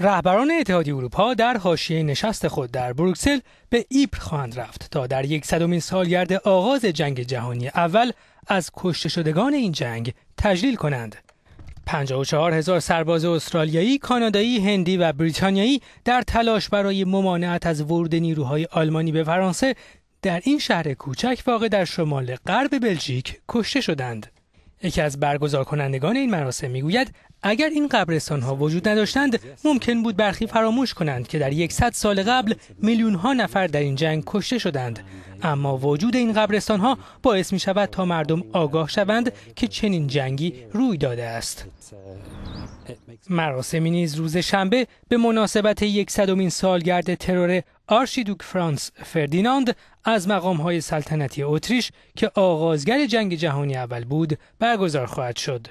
رهبران اتحادیه اروپا در حاشیه نشست خود در بروکسل به ایپر خواهند رفت تا در صدومین سالگرد آغاز جنگ جهانی اول از کشته شدگان این جنگ تجلیل کنند. 54 هزار سرباز استرالیایی، کانادایی، هندی و بریتانیایی در تلاش برای ممانعت از ورود نیروهای آلمانی به فرانسه در این شهر کوچک واقع در شمال غرب بلژیک کشته شدند. یکی از برگزار کنندگان این مراسم میگوید اگر این قبرستان ها وجود نداشتند ممکن بود برخی فراموش کنند که در یکصد سال قبل میلیون ها نفر در این جنگ کشته شدند اما وجود این قبرستان ها باعث می شود تا مردم آگاه شوند که چنین جنگی روی داده است مراسمی نیز روز شنبه به مناسبت یکصدمین سالگرد ترور آرشیدوک فرانس فردیناند از مقام های سلطنتی اتریش که آغازگر جنگ جهانی اول بود برگزار خواهد شد.